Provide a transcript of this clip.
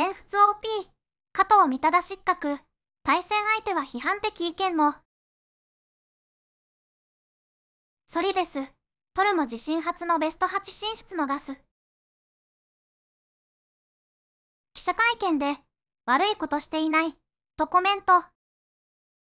全仏 OP 加藤三忠失格対戦相手は批判的意見もソリベストルも自身初のベスト8進出のガス記者会見で悪いことしていないとコメント